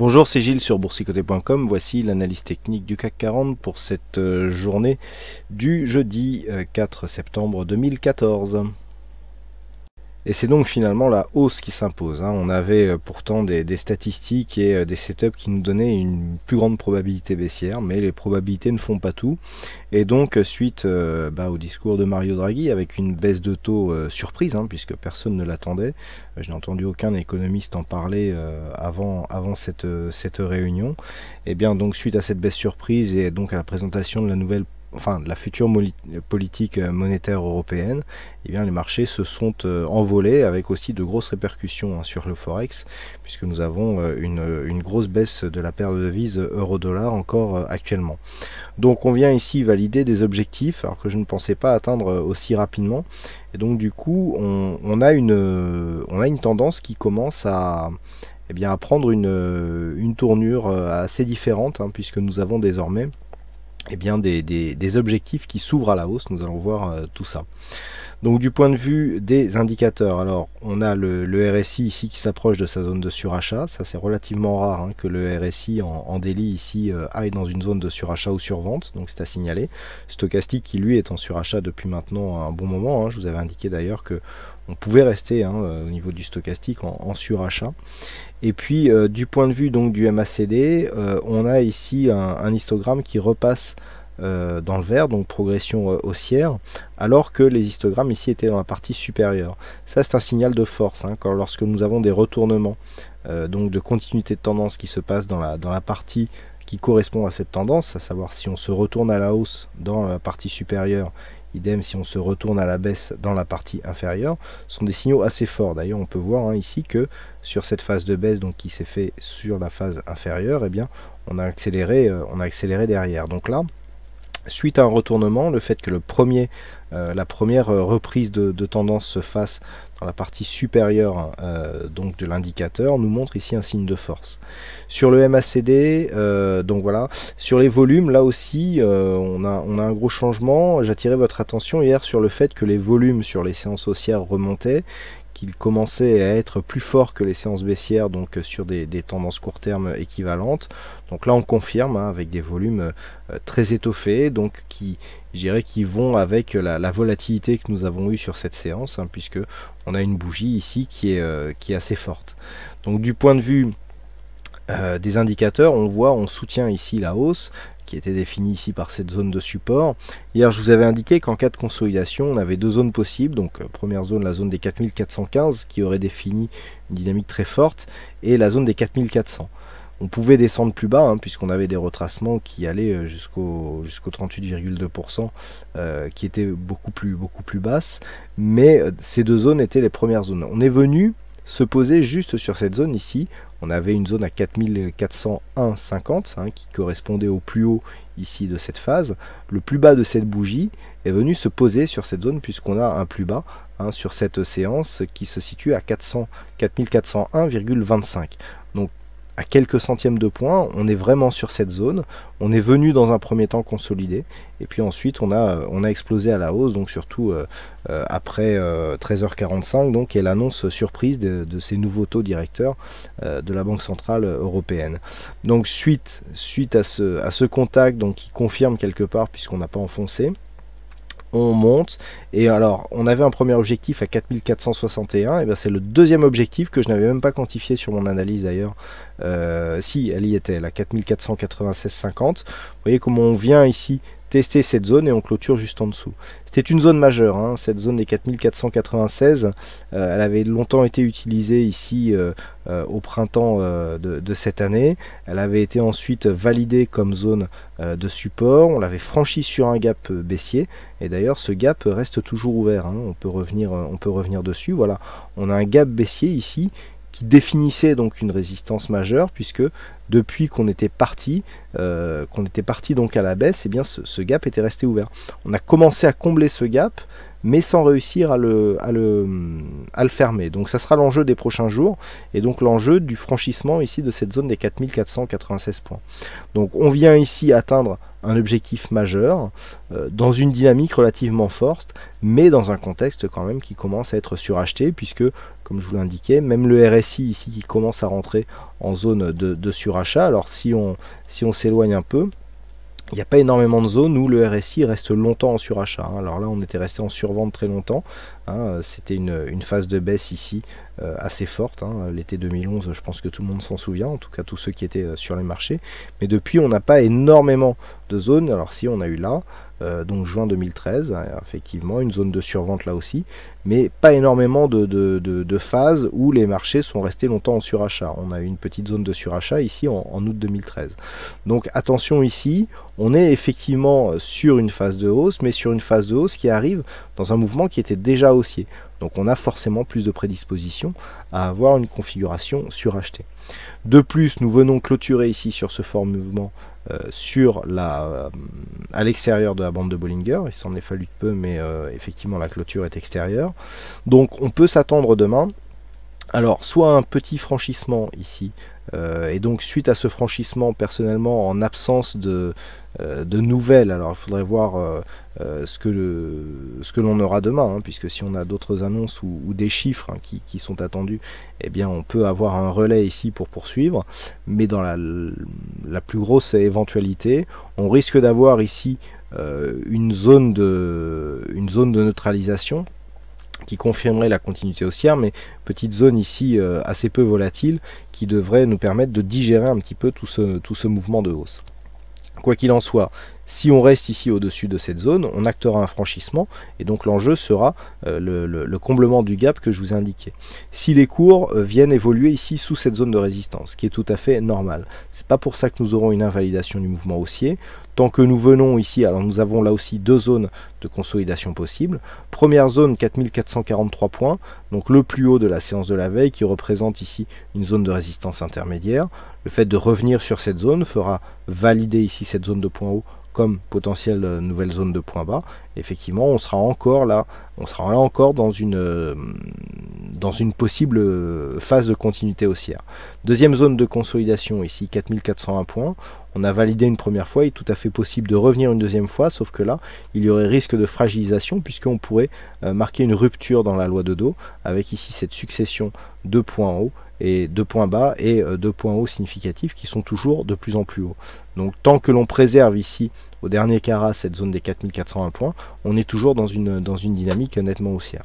Bonjour, c'est Gilles sur boursicoté.com. Voici l'analyse technique du CAC 40 pour cette euh, journée du jeudi 4 euh, septembre 2014. Et c'est donc finalement la hausse qui s'impose. Hein. On avait euh, pourtant des, statistiques et euh, des setups qui nous donnaient une plus grande probabilité baissière, mais les probabilités ne font pas tout. Et donc euh, suite bah, au discours de Mario Draghi, avec une baisse de taux surprise, hein, puisque personne ne l'attendait, je n'ai entendu aucun économiste en parler avant, avant cette, cette réunion, et eh bien donc suite à cette baisse surprise et donc à la présentation de la nouvelle enfin de la future politique euh, monétaire européenne, eh bien, les marchés se sont euh, envolés avec aussi de grosses répercussions hein, sur le forex, puisque nous avons euh, une, grosse baisse de la paire de devises euro-dollar encore actuellement. Donc on vient ici valider des objectifs alors que je ne pensais pas atteindre aussi rapidement. Et donc du coup, on, a, une, tendance qui commence à, eh bien, prendre une, tournure assez différente, hein, puisque nous avons désormais eh bien, des, des, des objectifs qui s'ouvrent à la hausse. Nous allons voir euh, tout ça. Donc du point de vue des indicateurs, alors on a le, RSI ici qui s'approche de sa zone de surachat, ça c'est relativement rare hein, que le RSI en, délit ici euh, aille dans une zone de surachat ou survente, donc c'est à signaler. Stochastique qui lui est en surachat depuis maintenant un bon moment, hein. je vous avais indiqué d'ailleurs que on pouvait rester hein, euh, au niveau du stochastique en, surachat. Et puis euh, du point de vue donc du MACD, on a ici un histogramme qui repasse euh, dans le vert, donc progression euh, haussière, alors que les histogrammes ici étaient dans la partie supérieure. Ça c'est un signal de force, hein, lorsque nous avons des retournements, euh, donc de continuité de tendance qui se passe dans la, dans la partie qui correspond à cette tendance, à savoir si on se retourne à la hausse dans la partie supérieure, idem si on se retourne à la baisse dans la partie inférieure, ce sont des signaux assez forts. D'ailleurs, on peut voir hein, ici que sur cette phase de baisse donc, qui s'est fait sur la phase inférieure, eh bien, on a accéléré, on a accéléré derrière. Donc là, suite à un retournement, le fait que le premier, euh, la première euh, reprise de, tendance se fasse dans la partie supérieure euh, donc de l'indicateur nous montre ici un signe de force. Sur le MACD, donc voilà, sur les volumes, là aussi on a, on, a, un gros changement. J'attirais votre attention hier sur le fait que les volumes sur les séances haussières remontaient, commençait à être plus fort que les séances baissières, donc euh, sur des, tendances court terme euh, équivalentes. Donc là, on confirme hein, avec des volumes euh, très étoffés, donc qui, j'irai qui vont avec la, volatilité que nous avons eue sur cette séance, hein, puisque on a une bougie ici qui est, qui est assez forte. Donc du point de vue euh, des indicateurs, on voit, on soutient ici la hausse qui était définie ici par cette zone de support. Hier, je vous avais indiqué qu'en cas de consolidation, on avait deux zones possibles. Donc, euh, première zone, la zone des 4415 qui aurait défini une dynamique très forte et la zone des 4400. On pouvait descendre plus bas hein, puisqu'on avait des retracements qui allaient euh, jusqu'au 38,2% qui était beaucoup plus, beaucoup plus basses. Mais ces deux zones étaient les premières zones. On est venu se poser juste sur cette zone ici on avait une zone à 4401,50 hein, qui correspondait au plus haut ici de cette phase. Le plus bas de cette bougie est venu se poser sur cette zone puisqu'on a un plus bas hein, sur cette séance qui se situe à 4401,25. Donc à quelques centièmes de points, on est vraiment sur cette zone. On est venu dans un premier temps consolider, et puis ensuite on a, on a explosé à la hausse, donc surtout euh, euh, après 13h45, euh, donc et l'annonce surprise de, de, ces nouveaux taux directeurs de la Banque Centrale Européenne. Donc suite, suite à, ce, à ce contact donc, qui confirme quelque part, puisqu'on n'a pas enfoncé, on monte. Et alors, on avait un premier objectif à 4461, et eh bien c'est le deuxième objectif que je n'avais même pas quantifié sur mon analyse d'ailleurs. Euh, si, elle y était, la 4496,50. Vous voyez comment on vient ici tester cette zone et on clôture juste en dessous. C'était une zone majeure, hein, cette zone des 4496. Euh, elle avait longtemps été utilisée ici euh, euh, au printemps de, cette année. Elle avait été ensuite validée comme zone de support. On l'avait franchie sur un gap baissier. Et d'ailleurs, ce gap reste toujours ouvert. Hein. On, peut revenir, on peut revenir dessus. Voilà, on a un gap baissier ici qui définissait donc une résistance majeure puisque depuis qu'on était parti, euh, qu'on était parti donc à la baisse, et eh bien ce, gap était resté ouvert. On a commencé à combler ce gap mais sans réussir à le, le, le fermer. Donc ça sera l'enjeu des prochains jours, et donc l'enjeu du franchissement ici de cette zone des 4496 points. Donc on vient ici atteindre un objectif majeur, euh, dans une dynamique relativement forte, mais dans un contexte quand même qui commence à être suracheté, puisque, comme je vous l'indiquais, même le RSI ici qui commence à rentrer en zone de, de surachat, alors si on si on s'éloigne un peu, il n'y a pas énormément de zones où le RSI reste longtemps en surachat. Hein. Alors là, on était resté en survente très longtemps. Hein, euh, c'était une, phase de baisse ici euh, assez forte. Hein. L'été 2011, je pense que tout le monde s'en souvient, en tout cas tous ceux qui étaient euh, sur les marchés. Mais depuis, on n'a pas énormément de zones. Alors si, on a eu là, donc juin 2013, effectivement, une zone de survente là aussi, mais pas énormément de, phases où les marchés sont restés longtemps en surachat. On a eu une petite zone de surachat ici en, août 2013. Donc attention ici, on est effectivement sur une phase de hausse, mais sur une phase de hausse qui arrive dans un mouvement qui était déjà au donc on a forcément plus de prédisposition à avoir une configuration surachetée. De plus, nous venons clôturer ici sur ce fort mouvement euh, sur la, euh, à l'extérieur de la bande de Bollinger. Il s'en est fallu de peu, mais euh, effectivement la clôture est extérieure. Donc on peut s'attendre demain. Alors soit un petit franchissement ici euh, et donc suite à ce franchissement, personnellement, en absence de, euh, nouvelles, alors il faudrait voir euh, ce que, ce que l'on aura demain, hein, puisque si on a d'autres annonces ou, des chiffres hein, qui, sont attendus, eh bien on peut avoir un relais ici pour poursuivre, mais dans la, la plus grosse éventualité, on risque d'avoir ici une, zone de, une zone de neutralisation qui confirmerait la continuité haussière, mais petite zone ici euh, assez peu volatile qui devrait nous permettre de digérer un petit peu tout ce, tout ce mouvement de hausse. Quoi qu'il en soit, si on reste ici au-dessus de cette zone, on actera un franchissement et donc l'enjeu sera euh, le, comblement du gap que je vous ai indiqué. Si les cours euh, viennent évoluer ici sous cette zone de résistance, ce qui est tout à fait normal. C'est pas pour ça que nous aurons une invalidation du mouvement haussier. Tant que nous venons ici, alors nous avons là aussi deux zones de consolidation possibles. Première zone 4443 points, donc le plus haut de la séance de la veille qui représente ici une zone de résistance intermédiaire. Le fait de revenir sur cette zone fera valider ici cette zone de point haut potentielle euh, nouvelle zone de points bas, effectivement, on sera encore là, on sera là encore dans une, euh, dans une possible euh, phase de continuité haussière. Deuxième zone de consolidation ici, 4401 points. On a validé une première fois, il est tout à fait possible de revenir une deuxième fois, sauf que là, il y aurait risque de fragilisation puisqu'on pourrait marquer une rupture dans la loi de dos avec ici cette succession de points hauts et de points bas et de points hauts significatifs qui sont toujours de plus en plus hauts. Donc tant que l'on préserve ici au dernier carat, cette zone des 4401 points, on est toujours dans une, dans une dynamique nettement haussière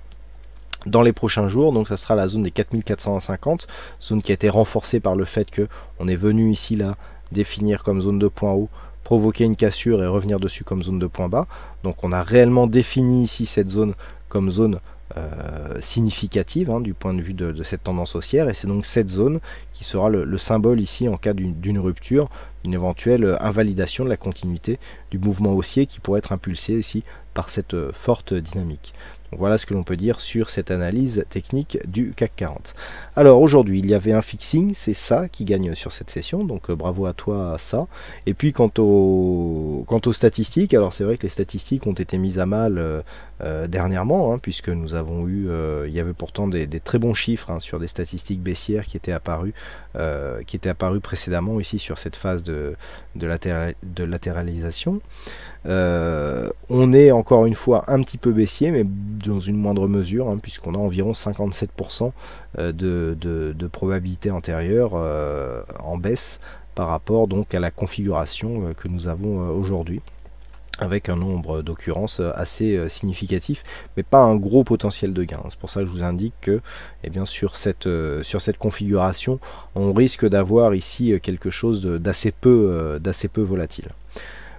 dans les prochains jours. Donc ça sera la zone des 4450, zone qui a été renforcée par le fait que on est venu ici là définir comme zone de point haut, provoquer une cassure et revenir dessus comme zone de point bas. Donc on a réellement défini ici cette zone comme zone euh, significative hein, du point de vue de, cette tendance haussière. Et c'est donc cette zone qui sera le, le symbole ici en cas d'une rupture, d'une éventuelle invalidation de la continuité du mouvement haussier qui pourrait être impulsé ici par cette euh, forte dynamique. Voilà ce que l'on peut dire sur cette analyse technique du CAC 40. Alors aujourd'hui, il y avait un fixing, c'est ça qui gagne sur cette session, donc euh, bravo à toi ça. Et puis quant, aux statistiques, alors c'est vrai que les statistiques ont été mises à mal euh, euh, dernièrement, hein, puisque nous avons eu, il y avait pourtant des, très bons chiffres hein, sur des statistiques baissières qui étaient apparues, qui étaient apparues précédemment ici sur cette phase de, de latéralisation. on est encore une fois un petit peu baissier, mais dans une moindre mesure, hein, puisqu'on a environ 57% euh, de, de, de, probabilité antérieure euh, en baisse par rapport donc à la configuration euh, que nous avons aujourd'hui avec un nombre d'occurrences assez significatif, mais pas un gros potentiel de gain. C'est pour ça que je vous indique que et eh bien, sur, cette, sur cette configuration, on risque d'avoir ici quelque chose d'assez peu, d'assez peu volatile.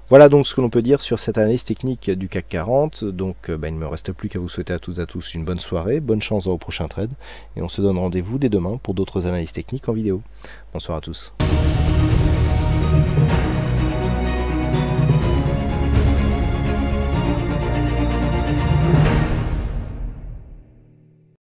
Voilà donc ce que l'on peut dire sur cette analyse technique du CAC 40. Donc euh, bah, il ne me reste plus qu'à vous souhaiter à toutes et à tous une bonne soirée, bonne chance au prochain trade, et on se donne rendez-vous dès demain pour d'autres analyses techniques en vidéo. Bonsoir à tous.